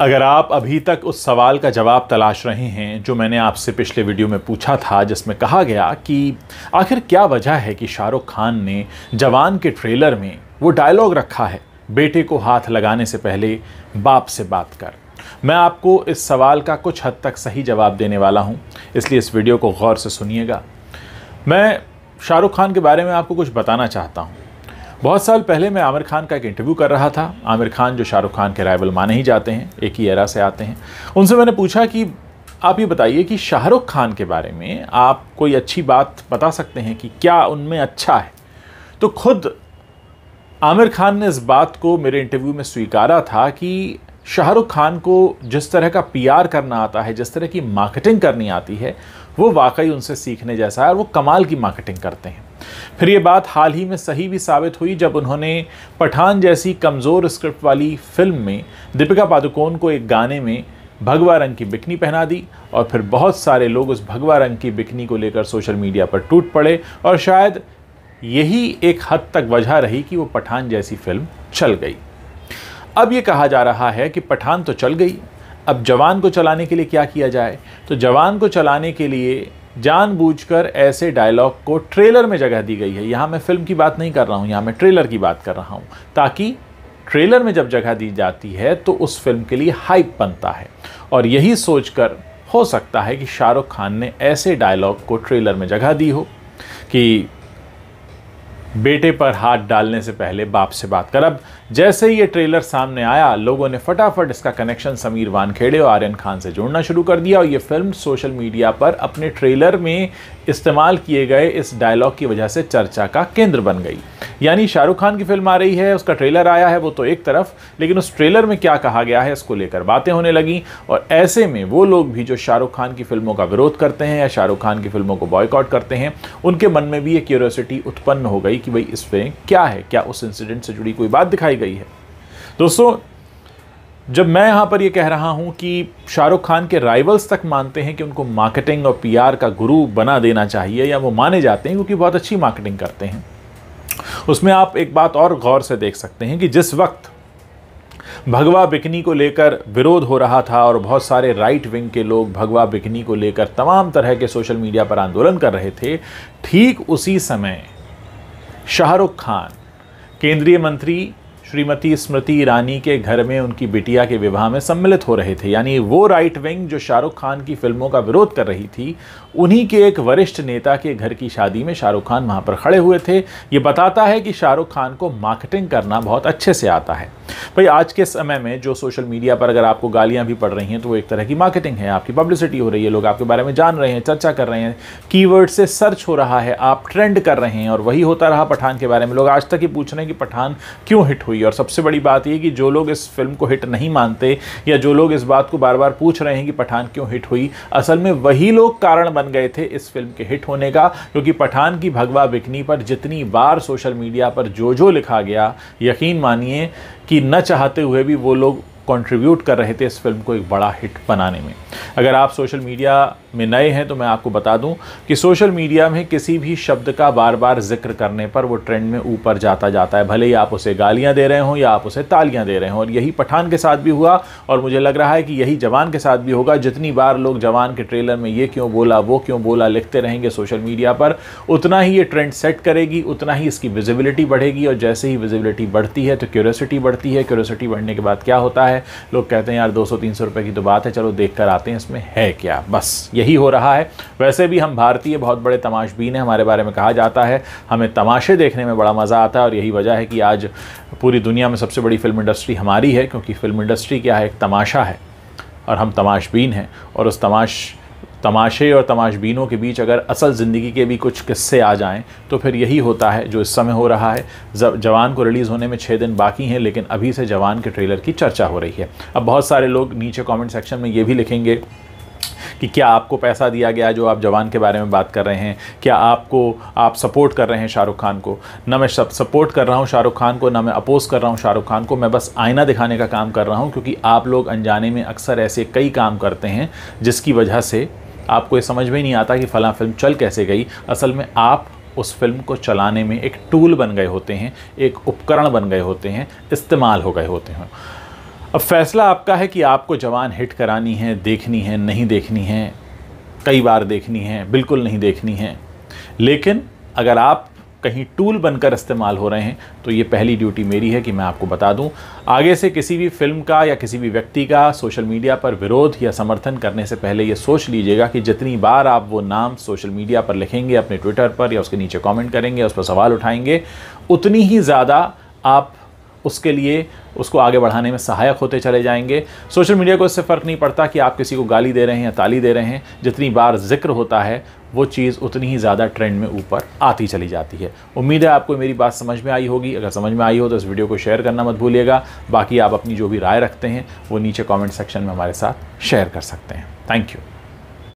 अगर आप अभी तक उस सवाल का जवाब तलाश रहे हैं जो मैंने आपसे पिछले वीडियो में पूछा था जिसमें कहा गया कि आखिर क्या वजह है कि शाहरुख खान ने जवान के ट्रेलर में वो डायलॉग रखा है बेटे को हाथ लगाने से पहले बाप से बात कर मैं आपको इस सवाल का कुछ हद तक सही जवाब देने वाला हूँ इसलिए इस वीडियो को गौर से सुनिएगा मैं शाहरुख खान के बारे में आपको कुछ बताना चाहता हूँ बहुत साल पहले मैं आमिर खान का एक इंटरव्यू कर रहा था आमिर खान जो शाहरुख खान के राइवल माने ही जाते हैं एक ही एरा से आते हैं उनसे मैंने पूछा कि आप ये बताइए कि शाहरुख खान के बारे में आप कोई अच्छी बात बता सकते हैं कि क्या उनमें अच्छा है तो खुद आमिर खान ने इस बात को मेरे इंटरव्यू में स्वीकारा था कि शाहरुख खान को जिस तरह का पीआर करना आता है जिस तरह की मार्केटिंग करनी आती है वो वाकई उनसे सीखने जैसा है और वो कमाल की मार्केटिंग करते हैं फिर ये बात हाल ही में सही भी साबित हुई जब उन्होंने पठान जैसी कमज़ोर स्क्रिप्ट वाली फिल्म में दीपिका पादुकोण को एक गाने में भगवा रंग की बिकनी पहना दी और फिर बहुत सारे लोग उस भगवा रंग की बिकनी को लेकर सोशल मीडिया पर टूट पड़े और शायद यही एक हद तक वजह रही कि वो पठान जैसी फिल्म चल गई अब ये कहा जा रहा है कि पठान तो चल गई अब जवान को चलाने के लिए क्या किया जाए तो जवान को चलाने के लिए जानबूझकर ऐसे डायलॉग को ट्रेलर में जगह दी गई है यहाँ मैं फिल्म की बात नहीं कर रहा हूँ यहाँ मैं ट्रेलर की बात कर रहा हूँ ताकि ट्रेलर में जब जगह दी जाती है तो उस फिल्म के लिए हाइप बनता है और यही सोचकर हो सकता है कि शाहरुख खान ने ऐसे डायलॉग को ट्रेलर में जगह दी हो कि बेटे पर हाथ डालने से पहले बाप से बात कर अब जैसे ही ये ट्रेलर सामने आया लोगों ने फटाफट इसका कनेक्शन समीर वानखेड़े और आर्यन खान से जोड़ना शुरू कर दिया और ये फिल्म सोशल मीडिया पर अपने ट्रेलर में इस्तेमाल किए गए इस डायलॉग की वजह से चर्चा का केंद्र बन गई यानी शाहरुख खान की फिल्म आ रही है उसका ट्रेलर आया है वो तो एक तरफ लेकिन उस ट्रेलर में क्या कहा गया है इसको लेकर बातें होने लगी और ऐसे में वो लोग भी जो शाहरुख खान की फिल्मों का विरोध करते हैं या शाहरुख खान की फिल्मों को बॉयकॉट करते हैं उनके मन में भी ये क्यूरियोसिटी उत्पन्न हो गई कि भाई इसमें क्या है क्या उस इंसिडेंट से जुड़ी कोई बात दिखाई गई है दोस्तों जब मैं यहाँ पर ये कह रहा हूँ कि शाहरुख खान के राइवल्स तक मानते हैं कि उनको मार्केटिंग और पीआर का गुरु बना देना चाहिए या वो माने जाते हैं क्योंकि बहुत अच्छी मार्केटिंग करते हैं उसमें आप एक बात और गौर से देख सकते हैं कि जिस वक्त भगवा बिकनी को लेकर विरोध हो रहा था और बहुत सारे राइट विंग के लोग भगवा बिकनी को लेकर तमाम तरह के सोशल मीडिया पर आंदोलन कर रहे थे ठीक उसी समय शाहरुख खान केंद्रीय मंत्री श्रीमती स्मृति ईरानी के घर में उनकी बिटिया के विवाह में सम्मिलित हो रहे थे यानी वो राइट विंग जो शाहरुख खान की फिल्मों का विरोध कर रही थी उन्हीं के एक वरिष्ठ नेता के घर की शादी में शाहरुख खान वहाँ पर खड़े हुए थे ये बताता है कि शाहरुख खान को मार्केटिंग करना बहुत अच्छे से आता है भाई आज के समय में जो सोशल मीडिया पर अगर आपको गालियाँ भी पड़ रही हैं तो वो एक तरह की मार्केटिंग है आपकी पब्लिसिटी हो रही है लोग आपके बारे में जान रहे हैं चर्चा कर रहे हैं की से सर्च हो रहा है आप ट्रेंड कर रहे हैं और वही होता रहा पठान के बारे में लोग आज तक ही पूछ रहे हैं कि पठान क्यों हिट हुई हुई और सबसे बड़ी बात यह कि जो लोग इस फिल्म को हिट नहीं मानते या जो लोग इस बात को बार बार पूछ रहे हैं कि पठान क्यों हिट हुई असल में वही लोग कारण बन गए थे इस फिल्म के हिट होने का क्योंकि पठान की भगवा बिकनी पर जितनी बार सोशल मीडिया पर जो जो लिखा गया यकीन मानिए कि न चाहते हुए भी वो लोग कंट्रीब्यूट कर रहे थे इस फिल्म को एक बड़ा हिट बनाने में अगर आप सोशल मीडिया में नए हैं तो मैं आपको बता दूं कि सोशल मीडिया में किसी भी शब्द का बार बार जिक्र करने पर वो ट्रेंड में ऊपर जाता जाता है भले ही आप उसे गालियां दे रहे हों या आप उसे तालियां दे रहे हों और यही पठान के साथ भी हुआ और मुझे लग रहा है कि यही जवान के साथ भी होगा जितनी बार लोग जवान के ट्रेलर में ये क्यों बोला वो क्यों बोला लिखते रहेंगे सोशल मीडिया पर उतना ही ये ट्रेंड सेट करेगी उतना ही इसकी विजिबिलिटी बढ़ेगी और जैसे ही विजिबिलिटी बढ़ती है तो क्यूरोसिटी बढ़ती है क्यूरोसिटी बढ़ने के बाद क्या होता है लोग कहते हैं यार दो सौ तीन सौ की तो बात है चलो देख आते हैं इसमें है क्या बस यही हो रहा है वैसे भी हम भारतीय बहुत बड़े तमाशबीन हैं हमारे बारे में कहा जाता है हमें तमाशे देखने में बड़ा मज़ा आता है और यही वजह है कि आज पूरी दुनिया में सबसे बड़ी फ़िल्म इंडस्ट्री हमारी है क्योंकि फ़िल्म इंडस्ट्री क्या है एक तमाशा है और हम तमाशबीन हैं और उस तमाश तमाशे और तमाशबीनों के बीच अगर असल ज़िंदगी के भी कुछ किस्से आ जाएं तो फिर यही होता है जो इस समय हो रहा है जवान को रिलीज़ होने में छः दिन बाकी हैं लेकिन अभी से जवान के ट्रेलर की चर्चा हो रही है अब बहुत सारे लोग नीचे कमेंट सेक्शन में ये भी लिखेंगे कि क्या आपको पैसा दिया गया जो आप जवान के बारे में बात कर रहे हैं क्या आपको आप सपोर्ट कर रहे हैं शाहरुख खान को ना मैं सब सपोर्ट कर रहा हूँ शाहरुख खान को ना मैं अपोज कर रहा हूँ शाहरुख खान को मैं बस आईना दिखाने का काम कर रहा हूँ क्योंकि आप लोग अनजाने में अक्सर ऐसे कई काम करते हैं जिसकी वजह से आपको ये समझ में नहीं आता कि फ़लाँ फिल्म चल कैसे गई असल में आप उस फिल्म को चलाने में एक टूल बन गए होते हैं एक उपकरण बन गए होते हैं इस्तेमाल हो गए होते हैं अब फैसला आपका है कि आपको जवान हिट करानी है देखनी है नहीं देखनी है कई बार देखनी है बिल्कुल नहीं देखनी है लेकिन अगर आप कहीं टूल बनकर इस्तेमाल हो रहे हैं तो ये पहली ड्यूटी मेरी है कि मैं आपको बता दूं आगे से किसी भी फिल्म का या किसी भी व्यक्ति का सोशल मीडिया पर विरोध या समर्थन करने से पहले ये सोच लीजिएगा कि जितनी बार आप वो नाम सोशल मीडिया पर लिखेंगे अपने ट्विटर पर या उसके नीचे कमेंट करेंगे उस पर सवाल उठाएंगे उतनी ही ज़्यादा आप उसके लिए उसको आगे बढ़ाने में सहायक होते चले जाएंगे सोशल मीडिया को इससे फ़र्क नहीं पड़ता कि आप किसी को गाली दे रहे हैं या ताली दे रहे हैं जितनी बार जिक्र होता है वो चीज़ उतनी ही ज़्यादा ट्रेंड में ऊपर आती चली जाती है उम्मीद है आपको मेरी बात समझ में आई होगी अगर समझ में आई हो तो इस वीडियो को शेयर करना मत भूलिएगा बाकी आप अपनी जो भी राय रखते हैं वो नीचे कॉमेंट सेक्शन में हमारे साथ शेयर कर सकते हैं थैंक यू